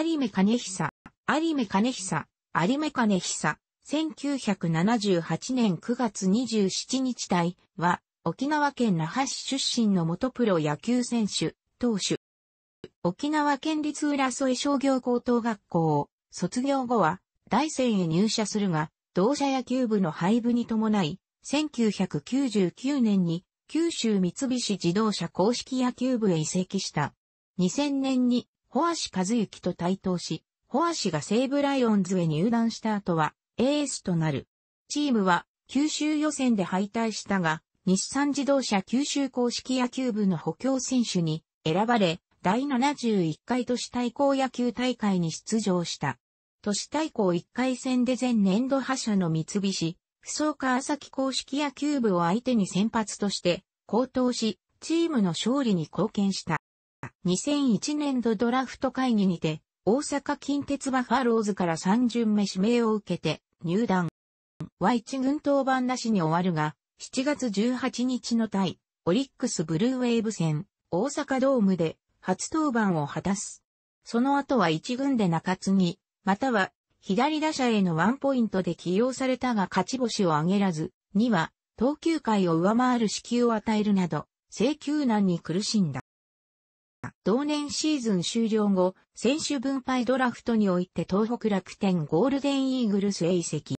有目兼久、有目兼久、有目兼久、1978年9月27日台は、沖縄県那覇市出身の元プロ野球選手、投手。沖縄県立浦添商業高等学校を卒業後は、大戦へ入社するが、同社野球部の廃部に伴い、1999年に九州三菱自動車公式野球部へ移籍した。2000年にホアシ和幸と対等し、ホアシが西武ライオンズへ入団した後は、エースとなる。チームは、九州予選で敗退したが、日産自動車九州公式野球部の補強選手に選ばれ、第71回都市対抗野球大会に出場した。都市対抗1回戦で前年度覇者の三菱、不走川崎公式野球部を相手に先発として、高騰し、チームの勝利に貢献した。2001年度ドラフト会議にて、大阪近鉄バファローズから3巡目指名を受けて入団。は1軍登板なしに終わるが、7月18日の対、オリックスブルーウェーブ戦、大阪ドームで初登板を果たす。その後は1軍で中継ぎ、または左打者へのワンポイントで起用されたが勝ち星を挙げらず、2は投球回を上回る支給を与えるなど、請求難に苦しんだ。同年シーズン終了後、選手分配ドラフトにおいて東北楽天ゴールデンイーグルスへ移籍。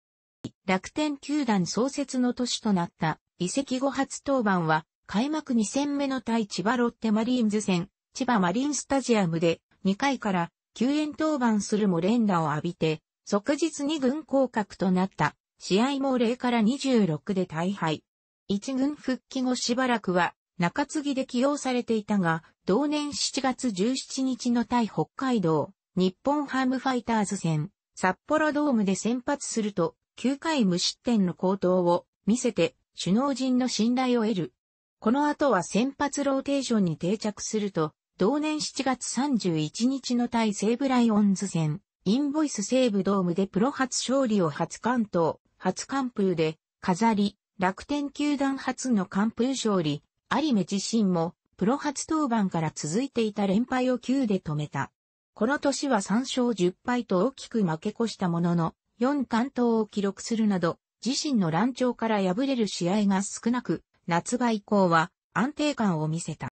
楽天球団創設の年となった移籍後初登板は、開幕2戦目の対千葉ロッテマリーンズ戦、千葉マリンスタジアムで2回から救援登板するも連打を浴びて、即日2軍降格となった。試合も0から26で大敗。1軍復帰後しばらくは中継ぎで起用されていたが、同年7月17日の対北海道、日本ハムファイターズ戦、札幌ドームで先発すると、9回無失点の高騰を見せて、首脳陣の信頼を得る。この後は先発ローテーションに定着すると、同年7月31日の対西武ライオンズ戦、インボイス西武ドームでプロ初勝利を初関東、初完封で、飾り、楽天球団初の完封勝利、有メ自身も、プロ初登板から続いていた連敗を9で止めた。この年は3勝10敗と大きく負け越したものの、4完投を記録するなど、自身の乱調から敗れる試合が少なく、夏場以降は安定感を見せた。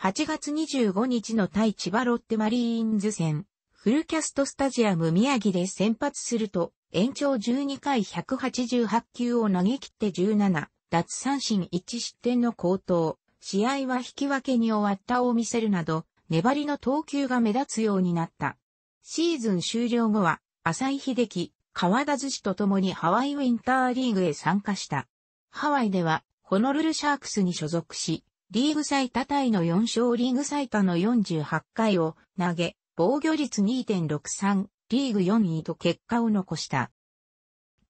8月25日の対千葉ロッテマリーンズ戦、フルキャストスタジアム宮城で先発すると、延長12回188球を投げ切って17、奪三振1失点の高騰、試合は引き分けに終わったを見せるなど、粘りの投球が目立つようになった。シーズン終了後は、浅井秀樹、川田寿司と共にハワイウィンターリーグへ参加した。ハワイでは、ホノルルシャークスに所属し、リーグ最多タイの4勝リーグ最多の48回を投げ、防御率2.63、リーグ4位と結果を残した。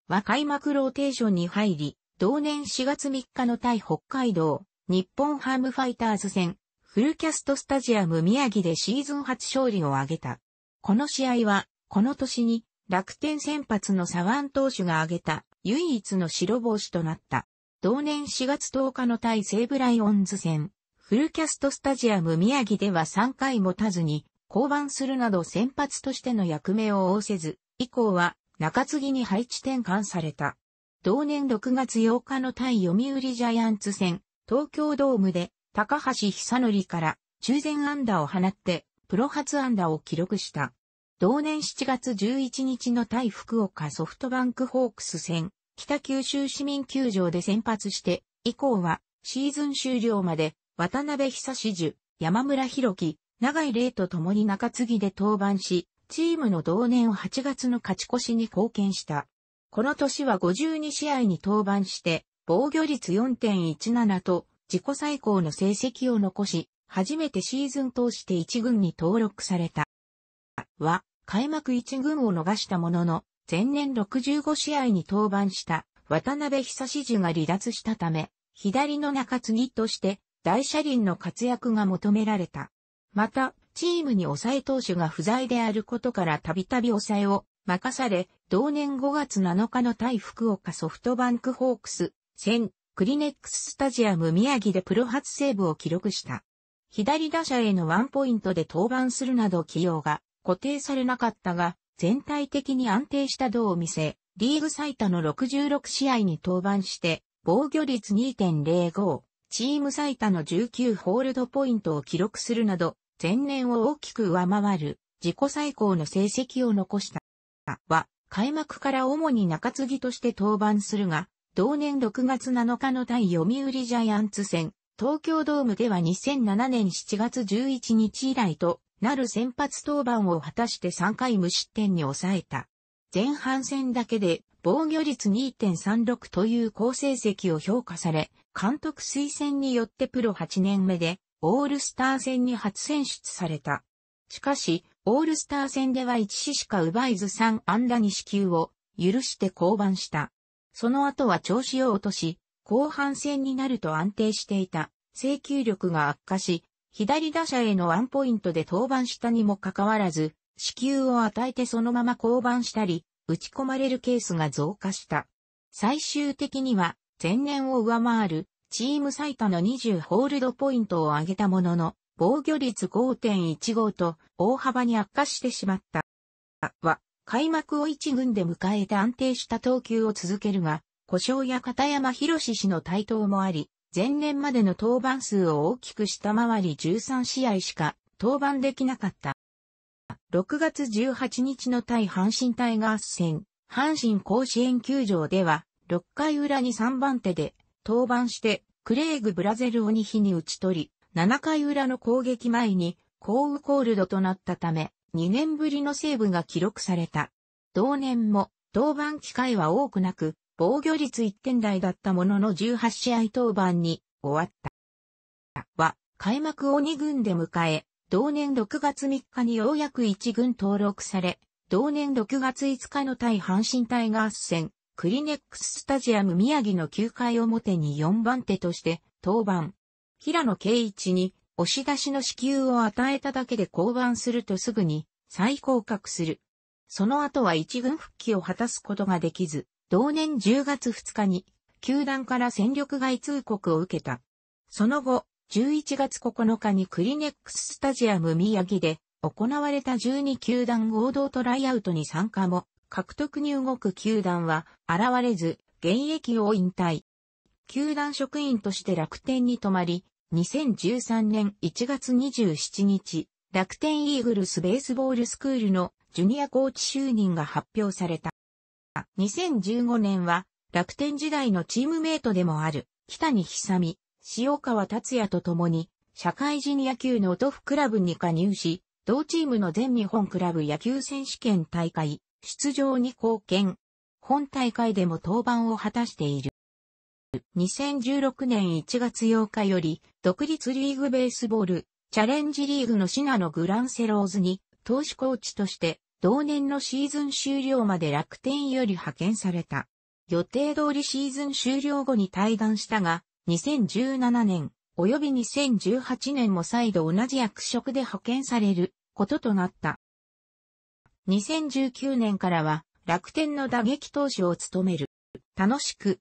は開幕ローテーションに入り、同年4月3日の対北海道、日本ハムファイターズ戦、フルキャストスタジアム宮城でシーズン初勝利を挙げた。この試合は、この年に楽天先発の左腕投手が挙げた唯一の白星となった。同年4月10日の対西武ライオンズ戦、フルキャストスタジアム宮城では3回持たずに、降板するなど先発としての役目を応せず、以降は中継ぎに配置転換された。同年6月8日の対読売ジャイアンツ戦、東京ドームで高橋久則から中前安打を放ってプロ初安打を記録した。同年7月11日の対福岡ソフトバンクホークス戦、北九州市民球場で先発して、以降はシーズン終了まで渡辺久志樹、山村博樹、長井玲と共に中継ぎで登板し、チームの同年を8月の勝ち越しに貢献した。この年は52試合に登板して、防御率4.17と自己最高の成績を残し、初めてシーズン通して1軍に登録された。は、開幕1軍を逃したものの、前年65試合に登板した渡辺久志樹が離脱したため、左の中継ぎとして大車輪の活躍が求められた。また、チームに抑え投手が不在であることからたびたび抑えを任され、同年5月7日の対福岡ソフトバンクホークス戦クリネックススタジアム宮城でプロ初セーブを記録した。左打者へのワンポイントで登板するなど起用が固定されなかったが、全体的に安定した動を見せ、リーグ最多の66試合に登板して、防御率2.05、チーム最多の19ホールドポイントを記録するなど、前年を大きく上回る自己最高の成績を残した。は、開幕から主に中継ぎとして登板するが、同年6月7日の対読売ジャイアンツ戦、東京ドームでは2007年7月11日以来となる先発登板を果たして3回無失点に抑えた。前半戦だけで防御率2.36という好成績を評価され、監督推薦によってプロ8年目でオールスター戦に初選出された。しかし、オールスター戦では1死しか奪えず3安打に死球を許して降板した。その後は調子を落とし、後半戦になると安定していた請球力が悪化し、左打者へのワンポイントで登板したにもかかわらず、死球を与えてそのまま降板したり、打ち込まれるケースが増加した。最終的には、前年を上回る、チーム最多の20ホールドポイントを挙げたものの、防御率5.15と大幅に悪化してしまった。は、開幕を一軍で迎えて安定した投球を続けるが、故障や片山博氏の台頭もあり、前年までの登板数を大きく下回り13試合しか登板できなかった。6月18日の対阪神タイガース戦、阪神甲子園球場では、6回裏に3番手で登板して、クレイグ・ブラゼルを2日に打ち取り、7回裏の攻撃前に降雨コールドとなったため、2年ぶりのセーブが記録された。同年も、登板機会は多くなく、防御率1点台だったものの18試合登板に終わった。は、開幕を2軍で迎え、同年6月3日にようやく1軍登録され、同年6月5日の対阪神タイガース戦、クリネックススタジアム宮城の9回表に4番手として、登板、平野圭一に押し出しの支給を与えただけで降板するとすぐに再降格する。その後は一軍復帰を果たすことができず、同年10月2日に、球団から戦力外通告を受けた。その後、11月9日にクリネックススタジアム宮城で行われた12球団合同トライアウトに参加も、獲得に動く球団は現れず、現役を引退。球団職員として楽天に泊まり、2013年1月27日、楽天イーグルスベースボールスクールのジュニアコーチ就任が発表された。2015年は楽天時代のチームメイトでもある北に久美、塩川達也と共に社会人野球のオトフクラブに加入し、同チームの全日本クラブ野球選手権大会出場に貢献。本大会でも登板を果たしている。2016年1月8日より、独立リーグベースボール、チャレンジリーグのシナのグランセローズに、投手コーチとして、同年のシーズン終了まで楽天より派遣された。予定通りシーズン終了後に退団したが、2017年、及び2018年も再度同じ役職で派遣されることとなった。2019年からは楽天の打撃投手を務める。楽しく